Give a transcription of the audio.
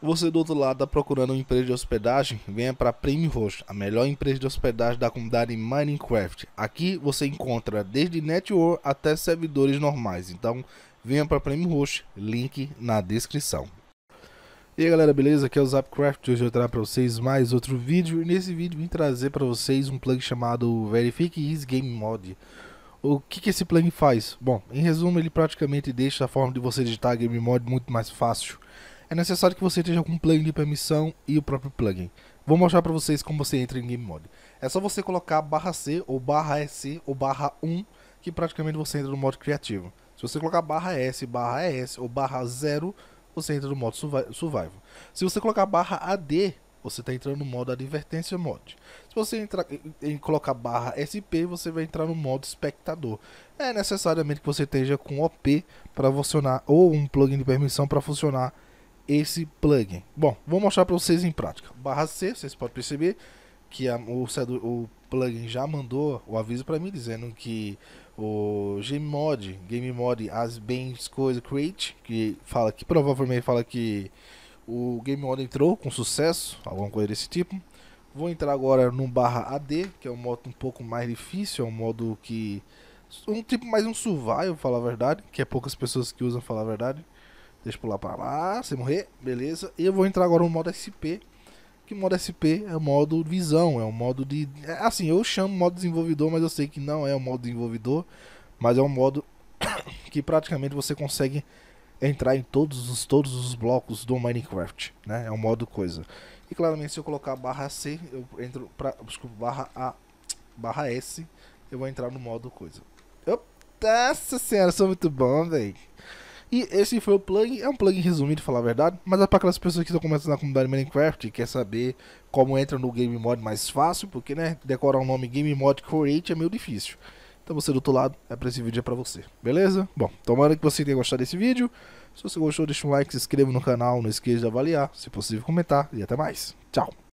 Você do outro lado está procurando uma empresa de hospedagem? Venha para Prime Host, a melhor empresa de hospedagem da comunidade Minecraft. Aqui você encontra desde network até servidores normais. Então, venha para Prime Host, link na descrição. E aí galera, beleza? Aqui é o Zapcraft, hoje eu trago para vocês mais outro vídeo. E nesse vídeo vim trazer para vocês um plugin chamado Verifique Is Game Mod. O que, que esse plugin faz? Bom, em resumo ele praticamente deixa a forma de você digitar Game Mod muito mais fácil é necessário que você esteja com um plugin de permissão e o próprio plugin. Vou mostrar para vocês como você entra em Game Mode. É só você colocar barra C ou barra EC ou barra 1 que praticamente você entra no modo criativo. Se você colocar barra S, barra ES ou barra 0, você entra no modo survival. Se você colocar barra AD, você está entrando no modo advertência mod. Se você entrar em colocar barra SP, você vai entrar no modo espectador. É necessariamente que você esteja com OP para funcionar ou um plugin de permissão para funcionar esse plugin. Bom, vou mostrar para vocês em prática. Barra C, vocês podem perceber que a, o, o plugin já mandou o aviso para mim dizendo que o Gmod, GameMod as bens coisa create, que fala que provavelmente fala que o GameMod entrou com sucesso, alguma coisa desse tipo. Vou entrar agora no barra AD, que é um modo um pouco mais difícil, é um modo que um tipo mais um survival, falar a verdade, que é poucas pessoas que usam, falar a verdade. Deixa eu pular pra lá, você morrer, beleza. E eu vou entrar agora no modo SP. Que modo SP é o modo visão, é um modo de. É, assim, eu chamo modo desenvolvedor, mas eu sei que não é um modo desenvolvedor. Mas é um modo que praticamente você consegue entrar em todos os, todos os blocos do Minecraft, né? É um modo coisa. E claramente se eu colocar barra C, eu entro pra, desculpa, barra A, barra S, eu vou entrar no modo coisa. Nossa senhora, sou muito bom, velho. E esse foi o plugin, é um plugin resumido, falar a verdade, mas é para aquelas pessoas que estão começando na comunidade Minecraft e quer saber como entra no Game Mod mais fácil, porque né, decorar o um nome Game Mod Create é meio difícil. Então você do outro lado, é para esse vídeo é para você, beleza? Bom, tomara que você tenha gostado desse vídeo. Se você gostou, deixa um like, se inscreva no canal, não esqueça de avaliar, se possível comentar e até mais. Tchau!